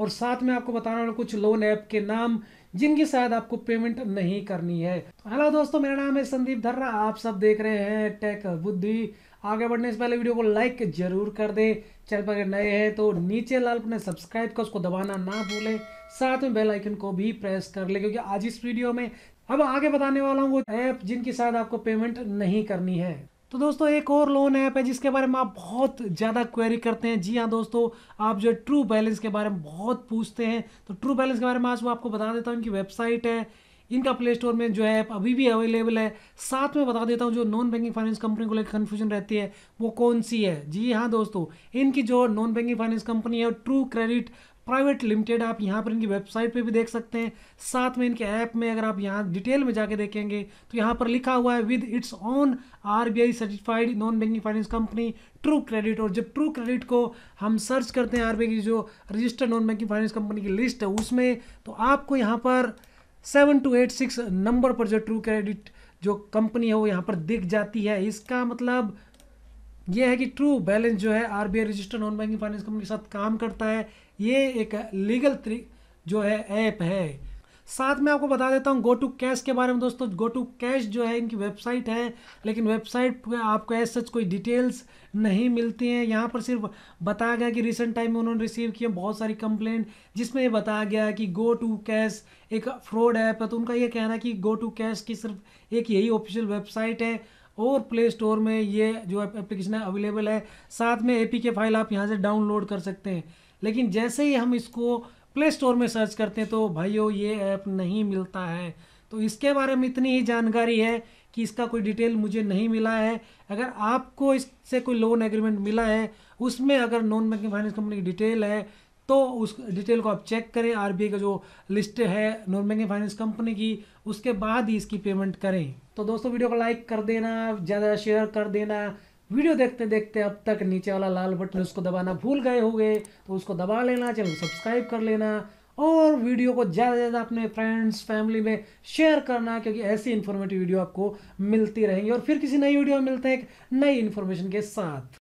और साथ में आपको बताने वाला कुछ लोन ऐप के नाम जिनकी शायद आपको पेमेंट नहीं करनी है हेलो दोस्तों मेरा नाम है संदीप धर्रा आप सब देख रहे हैं टेक बुद्धि आगे बढ़ने से पहले वीडियो को लाइक जरूर कर दें चैनल पर अगर नए हैं तो नीचे लाल अपने सब्सक्राइब कर उसको दबाना ना भूलें साथ में बेल आइकन को भी प्रेस कर ले क्योंकि आज इस वीडियो में अब आगे बताने वाला हूँ वो ऐप जिनकी शायद आपको पेमेंट नहीं करनी है तो दोस्तों एक और लोन ऐप है जिसके बारे में आप बहुत ज़्यादा क्वेरी करते हैं जी हाँ दोस्तों आप जो ट्रू बैलेंस के बारे में बहुत पूछते हैं तो ट्रू बैलेंस के बारे में आज वो आपको बता देता हूँ इनकी वेबसाइट है इनका प्ले स्टोर में जो ऐप अभी भी अवेलेबल है साथ में बता देता हूँ जो नॉन बैंकिंग फाइनेंस कंपनी को लेकर कन्फ्यूजन रहती है वो कौन सी है जी हाँ दोस्तों इनकी जो नॉन बैंकिंग फाइनेंस कंपनी है ट्रू क्रेडिट प्राइवेट लिमिटेड आप यहाँ पर इनकी वेबसाइट पे भी देख सकते हैं साथ में इनके ऐप में अगर आप यहाँ डिटेल में जाके देखेंगे तो यहाँ पर लिखा हुआ है with its be RBI certified non banking finance company True Credit और जब ट्रू क्रेडिट को हम सर्च करते हैं आरबीआई की जो registered non banking finance company की लिस्ट है उसमें तो आपको यहाँ पर seven two eight six number पर जो ट्रू क्रेडिट जो कंपनी है वो यहाँ पर दिख जाती है इसका मतलब ये है कि ट्रू बैलेंस जो है R B I registered non banking finance company के साथ काम करता है ये एक लीगल जो है ऐप है साथ में आपको बता देता हूँ गो टू कैश के बारे में दोस्तों गो टू कैश जो है इनकी वेबसाइट है लेकिन वेबसाइट पे आपको एज सच कोई डिटेल्स नहीं मिलती हैं यहाँ पर सिर्फ बताया गया कि रिसेंट टाइम में उन्होंने रिसीव किए बहुत सारी कंप्लेंट जिसमें ये बताया गया कि गो टू कैश एक फ्रॉड ऐप है तो उनका ये कहना है कि गो टू कैश की सिर्फ एक यही ऑफिशियल वेबसाइट है और प्ले स्टोर में ये जो एप्लीकेशन है अवेलेबल है साथ में ए फाइल आप यहाँ से डाउनलोड कर सकते हैं लेकिन जैसे ही हम इसको प्ले स्टोर में सर्च करते हैं तो भाइयों ये ऐप नहीं मिलता है तो इसके बारे में इतनी ही जानकारी है कि इसका कोई डिटेल मुझे नहीं मिला है अगर आपको इससे कोई लोन एग्रीमेंट मिला है उसमें अगर नॉन बैंकिंग फाइनेंस कंपनी की डिटेल है तो उस डिटेल को आप चेक करें आर का जो लिस्ट है नॉन बैंकिंग फाइनेंस कंपनी की उसके बाद ही इसकी पेमेंट करें तो दोस्तों वीडियो को लाइक कर देना ज़्यादा शेयर कर देना वीडियो देखते देखते अब तक नीचे वाला लाल बटन उसको दबाना भूल गए होंगे तो उसको दबा लेना चैनल सब्सक्राइब कर लेना और वीडियो को ज़्यादा से ज़्यादा अपने फ्रेंड्स फैमिली में शेयर करना क्योंकि ऐसी इन्फॉर्मेटिव वीडियो आपको मिलती रहेंगी और फिर किसी नई वीडियो में मिलते हैं एक नई इन्फॉर्मेशन के साथ